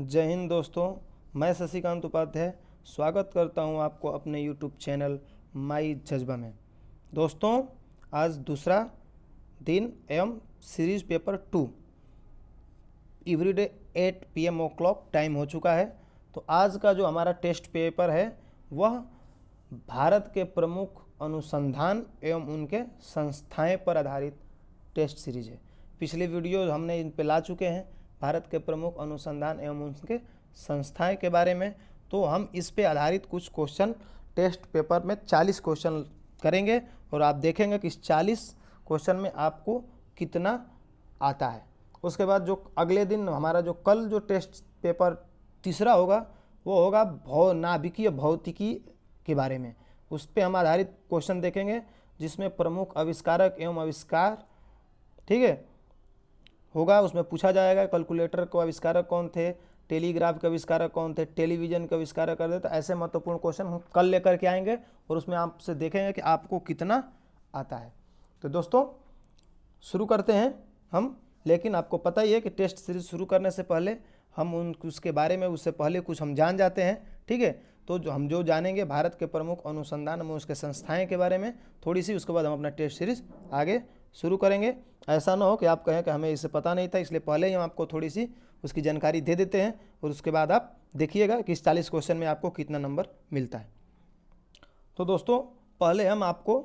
जय हिंद दोस्तों मैं शशिकांत उपाध्याय स्वागत करता हूं आपको अपने यूट्यूब चैनल माई जज्बा में दोस्तों आज दूसरा दिन एवं series paper two everyday eight P M o'clock time हो चुका है तो आज का जो हमारा टेस्ट पेपर है वह भारत के प्रमुख अनुसंधान एवं उनके संस्थाएं पर आधारित टेस्ट सीरीज है पिछले वीडियो हमने इन पे ला चुके हैं भारत के प्रमुख अनुसंधान एवं उनके संस्थाएं के बारे में तो हम इस पे आधारित कुछ क्वेश्चन टेस्ट पेपर में 40 क्वेश्चन करेंगे और आप देखेंगे कि इस 40 क्वेश्चन में आपको कितना आता है उसके बाद जो अगले दिन हमारा जो कल जो टेस्ट पेपर तीसरा होगा वो होगा भौ नाभिकीय भौतिकी के बारे में उस पर हम आधारित क्वेश्चन देखेंगे जिसमें प्रमुख आविष्कारक एवं आविष्कार ठीक है होगा उसमें पूछा जाएगा कैलकुलेटर को आविष्कारक कौन थे टेलीग्राफ के आविष्कारक कौन थे टेलीविजन के आविष्कारक कर दे तो ऐसे महत्वपूर्ण क्वेश्चन हम कल लेकर के आएंगे और उसमें आपसे देखेंगे कि आपको कितना आता है तो दोस्तों शुरू करते हैं हम लेकिन आपको पता ही है कि टेस्ट सीरीज शुरू करने से पहले हम उन उसके बारे में उससे पहले कुछ हम जान जाते हैं ठीक है तो जो हम जो जानेंगे भारत के प्रमुख अनुसंधान उसके संस्थाएं के बारे में थोड़ी सी उसके बाद हम अपना टेस्ट सीरीज आगे शुरू करेंगे ऐसा ना हो कि आप कहें कि हमें इसे पता नहीं था इसलिए पहले ही हम आपको थोड़ी सी उसकी जानकारी दे देते हैं और उसके बाद आप देखिएगा कि इस चालीस क्वेश्चन में आपको कितना नंबर मिलता है तो दोस्तों पहले हम आपको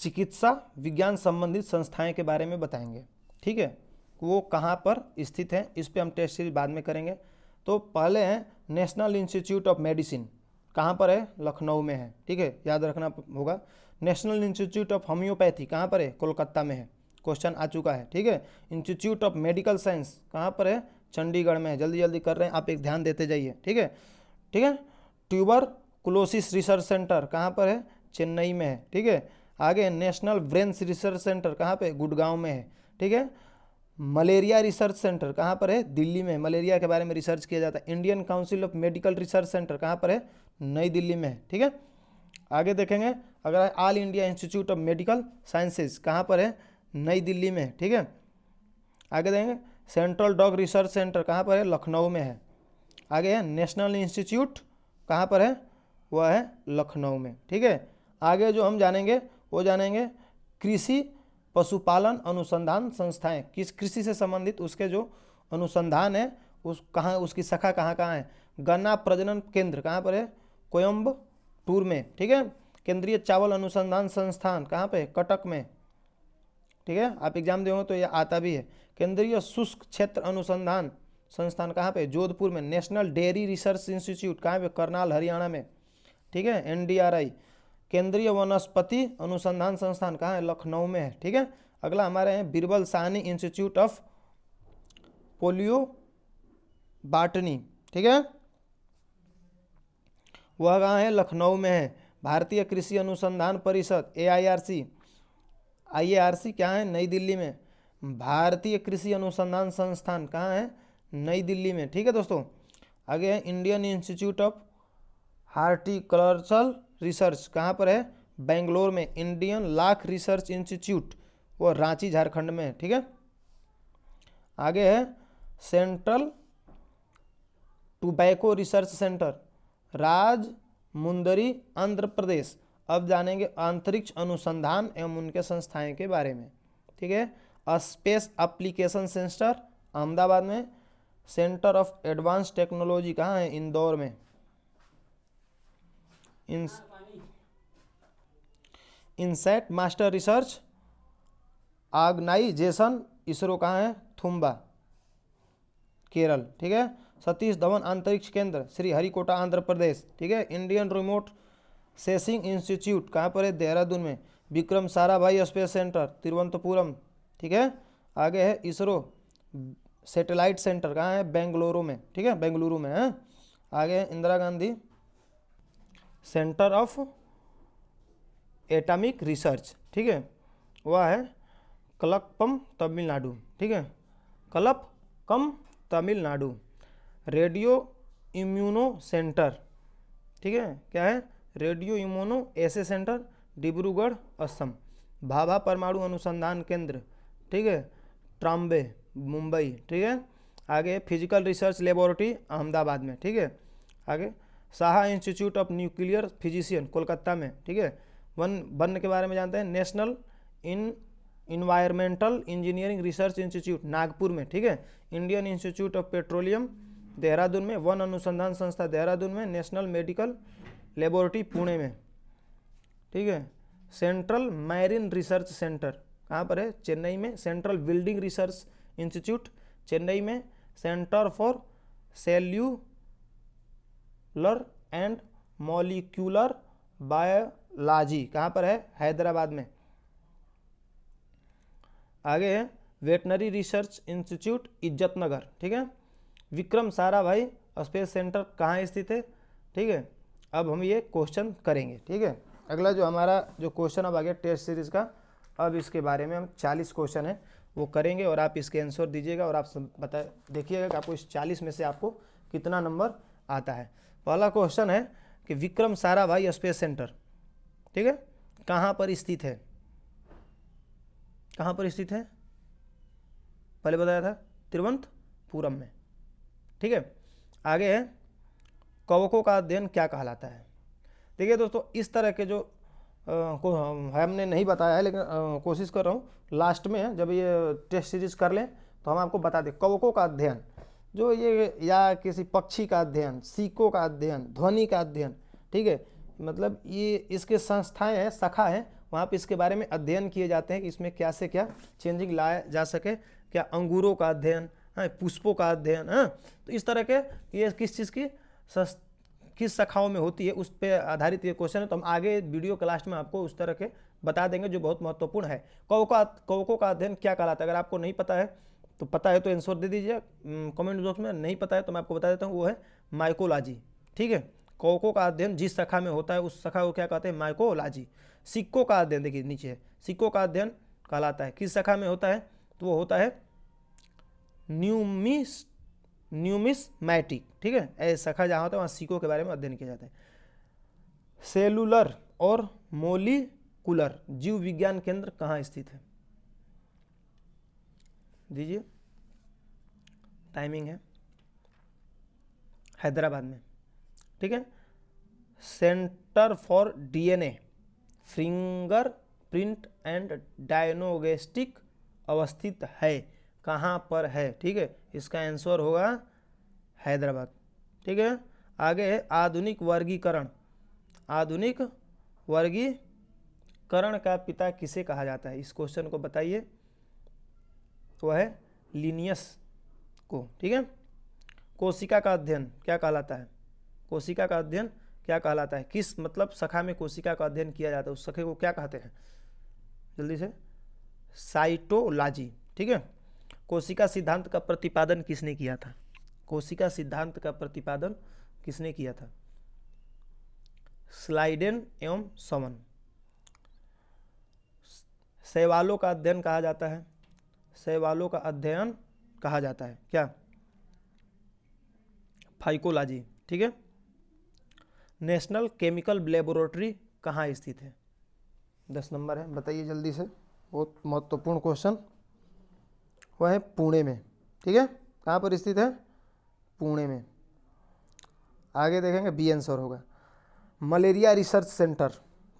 चिकित्सा विज्ञान संबंधित संस्थाएं के बारे में बताएंगे ठीक है वो कहाँ पर स्थित हैं इस पर हम टेस्ट सीरीज बाद में करेंगे तो पहले हैं नेशनल इंस्टीट्यूट ऑफ मेडिसिन कहाँ पर है लखनऊ में है ठीक है याद रखना होगा नेशनल इंस्टीट्यूट ऑफ होम्योपैथी कहाँ पर है कोलकाता में है क्वेश्चन आ चुका है ठीक है इंस्टीट्यूट ऑफ मेडिकल साइंस कहाँ पर है चंडीगढ़ में है जल्दी जल्दी कर रहे हैं आप एक ध्यान देते जाइए ठीक है ठीक है ट्यूबर क्लोसिस रिसर्च सेंटर कहाँ पर है चेन्नई में है ठीक है आगे नेशनल ब्रेंस रिसर्च सेंटर कहाँ पर गुड़गांव में है ठीक है मलेरिया रिसर्च सेंटर कहाँ पर है दिल्ली में मलेरिया के बारे में रिसर्च किया जाता है Indian council of medical research centre कहाँ पर है नई दिल्ली में है ठीक है आगे देखेंगे अगर all India institute of medical sciences कहाँ पर है नई दिल्ली में ठीक है आगे देखेंगे सेंट्रल डॉग रिसर्च सेंटर कहाँ पर है लखनऊ में है आगे है नेशनल इंस्टीट्यूट कहाँ पर है वह है लखनऊ में ठीक है आगे जो हम जानेंगे वो जानेंगे कृषि पशुपालन अनुसंधान संस्थाएं किस कृषि से संबंधित उसके जो अनुसंधान है उस कहाँ उसकी शाखा कहाँ कहाँ है गन्ना प्रजनन केंद्र कहाँ पर है कोयम्ब टूर में ठीक है केंद्रीय चावल अनुसंधान संस्थान कहाँ पे कटक में ठीक है आप एग्जाम दे तो ये आता भी है केंद्रीय शुष्क क्षेत्र अनुसंधान संस्थान कहाँ पे जोधपुर में नेशनल डेयरी रिसर्च इंस्टीट्यूट कहाँ पे करनाल हरियाणा में ठीक है एनडीआरआई केंद्रीय वनस्पति अनुसंधान संस्थान कहाँ है लखनऊ में है ठीक है अगला हमारे हैं Birbal Sahni institute of palaeobotany ठीक है वह कहाँ है लखनऊ में है भारतीय कृषि अनुसंधान परिषद ए I R C I R C क्या है नई दिल्ली में भारतीय कृषि अनुसंधान संस्थान कहाँ है नई दिल्ली में ठीक है दोस्तों आगे है Indian institute of horticultural research कहाँ पर है बेंगलोर में इंडियन लाख रिसर्च इंस्टीट्यूट वो रांची झारखंड में ठीक है आगे है central tobacco research centre Rajahmundry Andhra प्रदेश अब जानेंगे अंतरिक्ष अनुसंधान एवं उनके संस्थाएं के बारे में ठीक है स्पेस अप्लीकेशन सेंटर अहमदाबाद में सेंटर ऑफ एडवांस टेक्नोलॉजी कहाँ है इंदौर में INSAT master research organisation ISRO कहाँ है थुम्बा केरल ठीक है सतीश धवन अंतरिक्ष केंद्र श्री हरिकोटा आंध्र प्रदेश ठीक है इंडियन रिमोट सेसिंग इंस्टीट्यूट कहाँ पर है देहरादून में विक्रम साराभाई स्पेस सेंटर तिरुवंतपुरम ठीक है आगे है इसरो सैटेलाइट सेंटर कहाँ है बेंगलुरु में ठीक है बेंगलुरु में है हाँ? आगे है Indira Gandhi centre of atomic research ठीक है वह है कलकपम तमिलनाडु ठीक है Kalpakkam Tamil Nadu radio immuno centre ठीक है क्या है रेडियो इम्यूनो ऐसे सेंटर डिब्रूगढ़ असम भाभा परमाणु अनुसंधान केंद्र ठीक है ट्राम्बे मुंबई ठीक है आगे फिजिकल रिसर्च लेबोरेटरी अहमदाबाद में ठीक है आगे Saha institute of nuclear physician Kolkata में ठीक है वन वन के बारे में जानते हैं national in environmental engineering research institute Nagpur में ठीक है Indian institute of petroleum Dehradun में वन अनुसंधान संस्था देहरादून में नेशनल मेडिकल लेबोरेटरी पुणे में ठीक है सेंट्रल मैरिन रिसर्च सेंटर कहाँ पर है चेन्नई में central building research institute Chennai में centre for cellular and molecular biology कहाँ पर है हैदराबाद में आगे है वेटनरी रिसर्च इंस्टीट्यूट इज्जतनगर ठीक है विक्रम साराभाई स्पेस सेंटर कहाँ स्थित है ठीक है अब हम ये क्वेश्चन करेंगे ठीक है अगला जो हमारा जो क्वेश्चन अब आ गया टेस्ट सीरीज़ का अब इसके बारे में हम चालीस क्वेश्चन है वो करेंगे और आप इसके आंसर दीजिएगा और आप बताए देखिएगा कि आपको इस चालीस में से आपको कितना नंबर आता है पहला क्वेश्चन है कि विक्रम साराभाई स्पेस सेंटर ठीक है कहाँ पर स्थित है कहाँ पर स्थित है पहले बताया था तिरुवंतपुरम में ठीक है आगे है कवकों का अध्ययन क्या कहलाता है देखिए दोस्तों इस तरह के जो को हमने नहीं बताया है लेकिन कोशिश कर रहा हूँ लास्ट में जब ये टेस्ट सीरीज कर लें तो हम आपको बता दें कवकों का अध्ययन जो ये या किसी पक्षी का अध्ययन सीकों का अध्ययन ध्वनि का अध्ययन ठीक है मतलब ये इसके संस्थाएं हैं शाखा हैं वहाँ पर इसके बारे में अध्ययन किए जाते हैं कि इसमें क्या से क्या चेंजिंग लाया जा सके क्या अंगूरों का अध्ययन है हाँ, पुष्पों का अध्ययन है हाँ। तो इस तरह के ये किस चीज़ की सस् किस शाखाओं में होती है उस पर आधारित ये क्वेश्चन है तो हम आगे वीडियो के लास्ट में आपको उस तरह के बता देंगे जो बहुत महत्वपूर्ण है कौ का कौकों का अध्ययन क्या कहलाता है अगर आपको नहीं पता है तो पता है तो आंसर दे दीजिए कमेंट बॉक्स में नहीं पता है तो मैं आपको बता देता हूँ वो है माइकोलॉजी ठीक है कवकों का अध्ययन जिस शाखा में होता है उस शाखा को क्या कहते हैं माइकोलॉजी सिक्कों का अध्ययन देखिए नीचे सिक्कों का अध्ययन कहलाता है किस शाखा में होता है तो वो होता है न्यूमिस न्यूमिस्मैटिक ठीक है ऐसा शाखा जहाँ होता है वहाँ सीकों के बारे में अध्ययन किया जाता है सेलुलर और मोलिकुलर जीव विज्ञान केंद्र कहाँ स्थित है दीजिए टाइमिंग है हैदराबाद में ठीक है centre for DNA fingerprint and diagnostics अवस्थित है कहाँ पर है ठीक है इसका आंसर होगा हैदराबाद ठीक है आगे है आधुनिक वर्गीकरण आधुनिक वर्गीकरण का पिता किसे कहा जाता है इस क्वेश्चन को बताइए वह है लीनियस को ठीक है कोशिका का अध्ययन क्या कहलाता है कोशिका का अध्ययन क्या कहलाता है किस मतलब सखा में कोशिका का अध्ययन किया जाता है उस सखे को क्या कहते हैं जल्दी से साइटोलॉजी ठीक है कोशिका सिद्धांत का प्रतिपादन किसने किया था कोशिका सिद्धांत का प्रतिपादन किसने किया था स्लाइडेन एवं समन शैवालों का अध्ययन कहा जाता है शैवालों का अध्ययन कहा जाता है क्या फाइकोलॉजी ठीक है नेशनल केमिकल लेबोरेटरी कहाँ स्थित है दस नंबर है बताइए जल्दी से बहुत महत्वपूर्ण क्वेश्चन वह है पुणे में ठीक है कहाँ पर स्थित है पुणे में आगे देखेंगे बी आंसर होगा मलेरिया रिसर्च सेंटर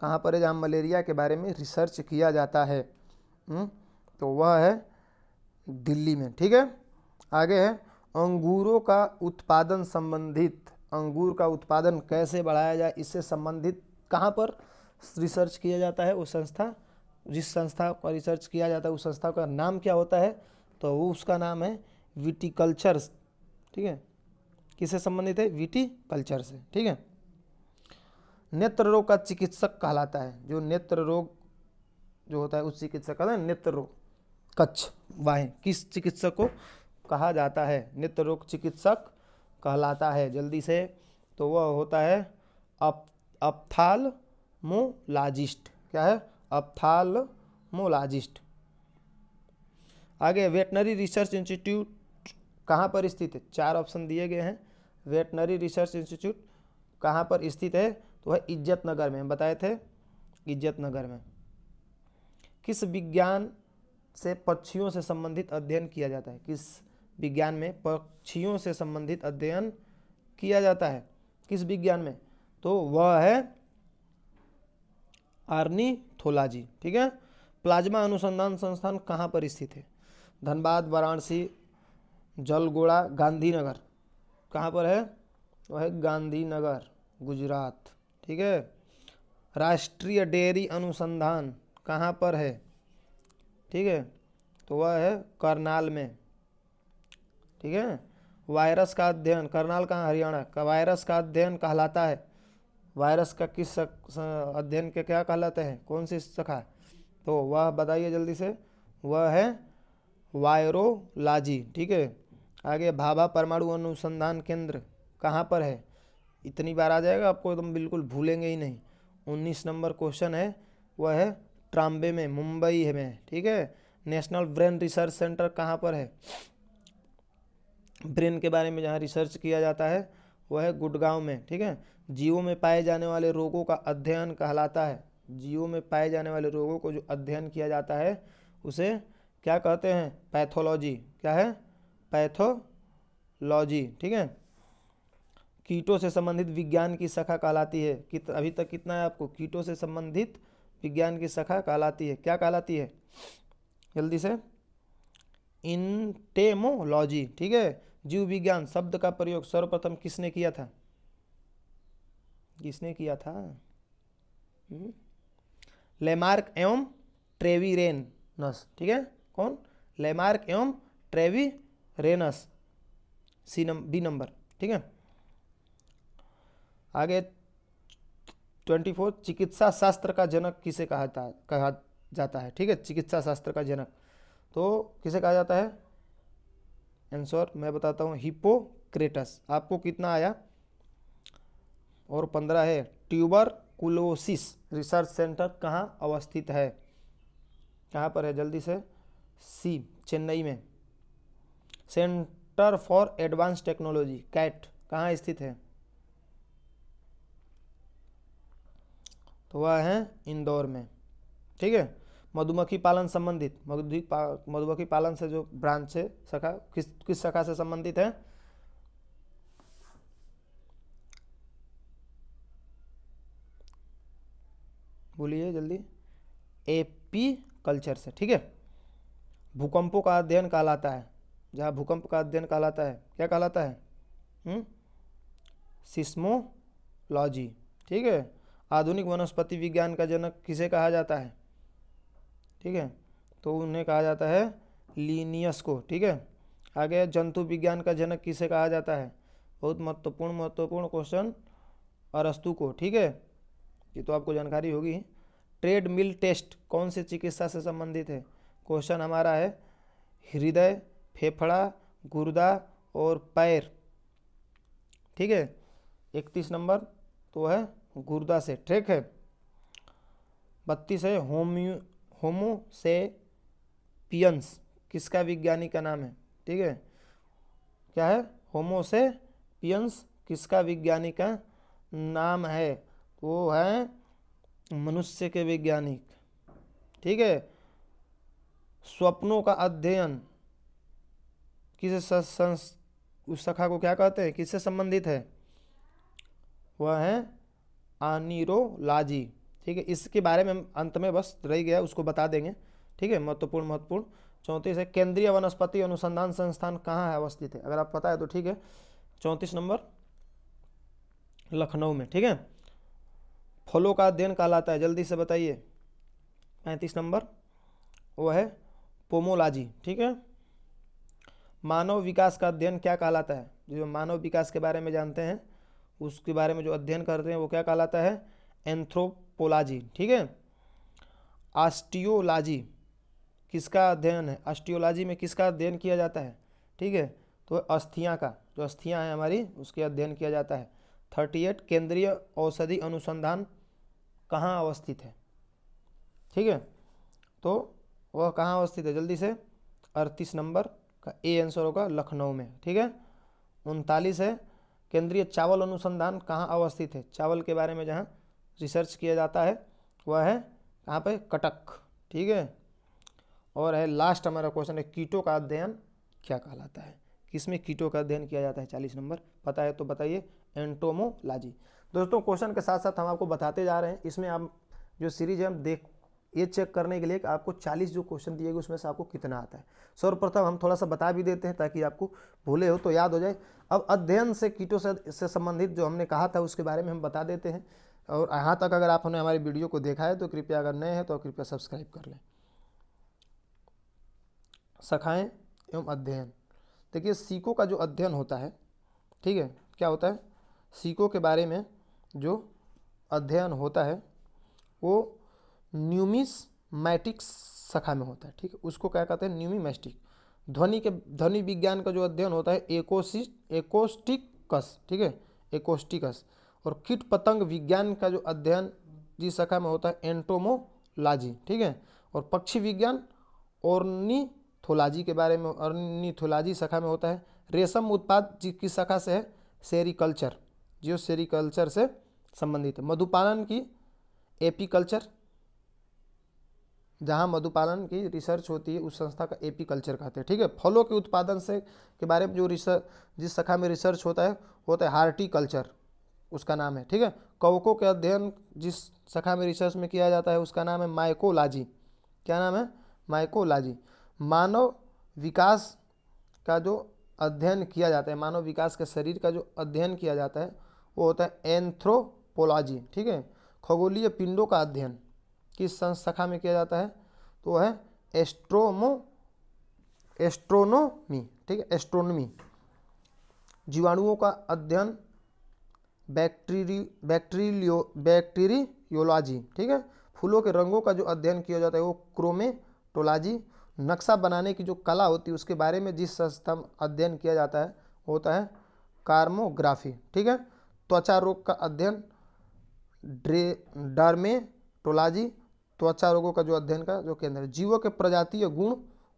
कहाँ पर है जहाँ मलेरिया के बारे में रिसर्च किया जाता है हुँ? हम्म? तो वह है दिल्ली में ठीक है आगे है अंगूरों का उत्पादन संबंधित अंगूर का उत्पादन कैसे बढ़ाया जाए इससे संबंधित कहाँ पर रिसर्च किया जाता है उस संस्था जिस संस्था का रिसर्च किया जाता है उस संस्था का नाम क्या होता है तो वो उसका नाम है विटिकल्चर ठीक है किससे संबंधित है विटिकल्चर से ठीक है नेत्र रोग का चिकित्सक कहलाता है जो नेत्र रोग जो होता है उस चिकित्सक का नेत्र रोग कच्छ वाह किस चिकित्सक को कहा जाता है नेत्र रोग चिकित्सक कहलाता है जल्दी से तो वह होता है अप अपथालमोलाजिस्ट क्या है मोलाजिस्ट आगे वेटनरी रिसर्च इंस्टीट्यूट कहाँ पर स्थित है चार ऑप्शन दिए गए हैं वेटनरी रिसर्च इंस्टीट्यूट कहाँ पर स्थित है तो वह इज्जत नगर में बताए थे इज्जत नगर में किस विज्ञान से पक्षियों से संबंधित अध्ययन किया जाता है किस विज्ञान में पक्षियों से संबंधित अध्ययन किया जाता है किस विज्ञान में तो वह है आर्नी थोलाजी ठीक है प्लाज्मा अनुसंधान संस्थान कहाँ पर स्थित है धनबाद वाराणसी जलगोड़ा गांधीनगर कहाँ पर है वह है गांधीनगर गुजरात ठीक है राष्ट्रीय डेयरी अनुसंधान कहाँ पर है ठीक है तो वह है करनाल में ठीक है वायरस का अध्ययन करनाल कहाँ हरियाणा का वायरस का अध्ययन कहलाता है वायरस का किस अध्ययन के क्या कहलाते हैं कौन सी शाखा तो वह बताइए जल्दी से वह है वायरोलॉजी ठीक है आगे भाभा परमाणु अनुसंधान केंद्र कहाँ पर है इतनी बार आ जाएगा आपको एकदम तो बिल्कुल भूलेंगे ही नहीं उन्नीस नंबर क्वेश्चन है वह है ट्राम्बे में मुंबई है में ठीक है नेशनल ब्रेन रिसर्च सेंटर कहाँ पर है ब्रेन के बारे में जहाँ रिसर्च किया जाता है वह है गुड़गांव में ठीक है जीवों में पाए जाने वाले रोगों का अध्ययन कहलाता है जीवों में पाए जाने वाले रोगों को जो अध्ययन किया जाता है उसे क्या कहते हैं पैथोलॉजी क्या है पैथोलॉजी ठीक है कीटों से संबंधित विज्ञान की शाखा कहलाती है कित अभी तक कितना है आपको कीटों से संबंधित विज्ञान की शाखा कहलाती है क्या कहलाती है जल्दी से इंटेमोलॉजी ठीक है जीव विज्ञान शब्द का प्रयोग सर्वप्रथम किसने किया था किसने किया था लेमार्क एवं ट्रेवीरेन ठीक है कौन लेमार्क एवं ट्रेवी रेनस सी नम बी नंबर ठीक है आगे ट्वेंटी फोर चिकित्सा शास्त्र का जनक किसे कहा कहा जाता है ठीक है चिकित्सा शास्त्र का जनक तो किसे कहा जाता है आंसर मैं बताता हूँ हिपोक्रेटस आपको कितना आया और पंद्रह है ट्यूबर कुलोसिस रिसर्च सेंटर कहाँ अवस्थित है कहाँ पर है जल्दी से सी चेन्नई में centre for advance technology CAT कहाँ स्थित है तो वह है इंदौर में ठीक है मधुमक्खी पालन संबंधित मधुमक्खी मधुमक्खी पालन से जो ब्रांच है शाखा किस किस शाखा से संबंधित है बोलिए जल्दी एपी कल्चर से ठीक है भूकंपों का अध्ययन कहलाता है जहाँ भूकंप का अध्ययन कहलाता है क्या कहलाता है हम्म? सिस्मोलॉजी ठीक है आधुनिक वनस्पति विज्ञान का जनक किसे कहा जाता है ठीक है तो उन्हें कहा जाता है लीनियस को ठीक है आगे जंतु विज्ञान का जनक किसे कहा जाता है बहुत महत्वपूर्ण महत्वपूर्ण क्वेश्चन अरस्तु को ठीक है ये तो आपको जानकारी होगी ट्रेड मिल टेस्ट कौन से चिकित्सा से संबंधित है क्वेश्चन हमारा है हृदय फेफड़ा गुर्दा और पैर ठीक है इकतीस नंबर तो है गुर्दा से ठीक है बत्तीस है होम्यू होमो से पियंस किसका विज्ञानी का नाम है ठीक है क्या है होमो से पियंस किसका विज्ञानी का नाम है वो है मनुष्य के वैज्ञानिक ठीक है स्वप्नों का अध्ययन किस उस शाखा को क्या कहते हैं किससे संबंधित है वह है आनीरोलाजी ठीक है इसके बारे में अंत में बस रह गया उसको बता देंगे ठीक है महत्वपूर्ण महत्वपूर्ण चौंतीस है केंद्रीय वनस्पति अनुसंधान संस्थान कहाँ है अवस्थित है अगर आप पता है तो ठीक है चौंतीस नंबर लखनऊ में ठीक है फलों का अध्ययन कहलाता है जल्दी से बताइए पैंतीस नंबर वह है पोमोलॉजी ठीक है मानव विकास का अध्ययन क्या कहलाता है जो मानव विकास के बारे में जानते हैं उसके बारे में जो अध्ययन करते हैं वो क्या कहलाता है एंथ्रोपोलॉजी ठीक है आस्टियोलॉजी किसका अध्ययन है आस्टियोलॉजी में किसका अध्ययन किया जाता है ठीक है तो अस्थियाँ का जो अस्थियाँ हैं हमारी उसके अध्ययन किया जाता है थर्टी एट केंद्रीय औषधि अनुसंधान कहाँ अवस्थित है ठीक है तो वह कहाँ अवस्थित है जल्दी से अड़तीस नंबर का ए आंसर होगा लखनऊ में ठीक है उनतालीस है केंद्रीय चावल अनुसंधान कहाँ अवस्थित है चावल के बारे में जहाँ रिसर्च किया जाता है वह है कहाँ पे कटक ठीक है और है लास्ट हमारा क्वेश्चन है कीटों का अध्ययन क्या कहलाता है किसमें कीटों का अध्ययन किया जाता है चालीस नंबर पता है तो बताइए एंटोमोलॉजी दोस्तों क्वेश्चन के साथ साथ हम आपको बताते जा रहे हैं इसमें आप जो सीरीज है हम देख ये चेक करने के लिए कि आपको 40 जो क्वेश्चन दिए गए उसमें से आपको कितना आता है सर्वप्रथम हम थोड़ा सा बता भी देते हैं ताकि आपको भूले हो तो याद हो जाए अब अध्ययन से कीटों से से संबंधित जो हमने कहा था उसके बारे में हम बता देते हैं और यहाँ तक अगर आपने हमारी वीडियो को देखा है तो कृपया अगर नए हैं तो कृपया सब्सक्राइब कर लें सखाएँ एवं अध्ययन देखिए सीकों का जो अध्ययन होता है ठीक है क्या होता है सीकों के बारे में जो अध्ययन होता है वो न्यूमिसमैटिक शाखा में होता है ठीक है उसको क्या कहते हैं न्यूमिमेस्टिक ध्वनि के ध्वनि विज्ञान का जो अध्ययन होता है एकोसि एकोस्टिकस ठीक है एकोस्टिकस और कीट पतंग विज्ञान का जो अध्ययन जिस शाखा में होता है एंटोमोलॉजी ठीक है और पक्षी विज्ञान ऑर्निथोलॉजी के बारे में ऑर्निथोलॉजी शाखा में होता है रेशम उत्पाद जिसकी शाखा से है सेरिकल्चर जो सेरिकल्चर से संबंधित है मधुपालन की एपीकल्चर जहाँ मधुपालन की रिसर्च होती है उस संस्था का एपी कल्चर कहते हैं ठीक है फलों के उत्पादन से के बारे में जो रिसर्च जिस शाखा में रिसर्च होता है होता है हार्टिकल्चर उसका नाम है ठीक है कवकों के अध्ययन जिस शाखा में रिसर्च में किया जाता है उसका नाम है माइकोलॉजी क्या नाम है माइकोलॉजी मानव विकास का जो अध्ययन किया जाता है मानव विकास के शरीर का जो अध्ययन किया जाता है वो होता है एंथ्रोपोलॉजी ठीक है खगोलीय पिंडों का अध्ययन किस संस्था में किया जाता है तो है एस्ट्रोमो एस्ट्रोनोमी ठीक है एस्ट्रोनोमी जीवाणुओं का अध्ययन बैक्टीरी बैक्टीरियो बैक्टीरियोलॉजी ठीक है फूलों के रंगों का जो अध्ययन किया जाता है वो क्रोमेटोलॉजी नक्शा बनाने की जो कला होती है उसके बारे में जिस संस्था में अध्ययन किया जाता है वो होता है कार्मोग्राफी ठीक है त्वचा रोग का अध्ययन ड्रे डर्मेटोलॉजी त्वचा रोगों का जो अध्ययन का जो केंद्र है जीवों के प्रजातीय गुण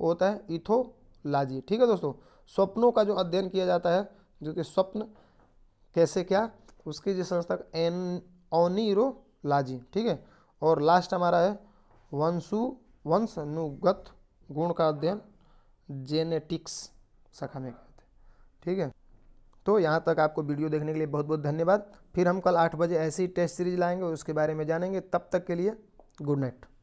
होता है इथोलाजी ठीक है दोस्तों स्वप्नों का जो अध्ययन किया जाता है जो कि स्वप्न कैसे क्या उसकी जो संस्था एन ओनिरोलाजी ठीक है और लास्ट हमारा है वंशु वंशनुगत गुण का अध्ययन जेनेटिक्स शाखा में कहते हैं ठीक है तो यहाँ तक आपको वीडियो देखने के लिए बहुत बहुत धन्यवाद फिर हम कल आठ बजे ऐसी टेस्ट सीरीज लाएंगे और उसके बारे में जानेंगे तब तक के लिए good night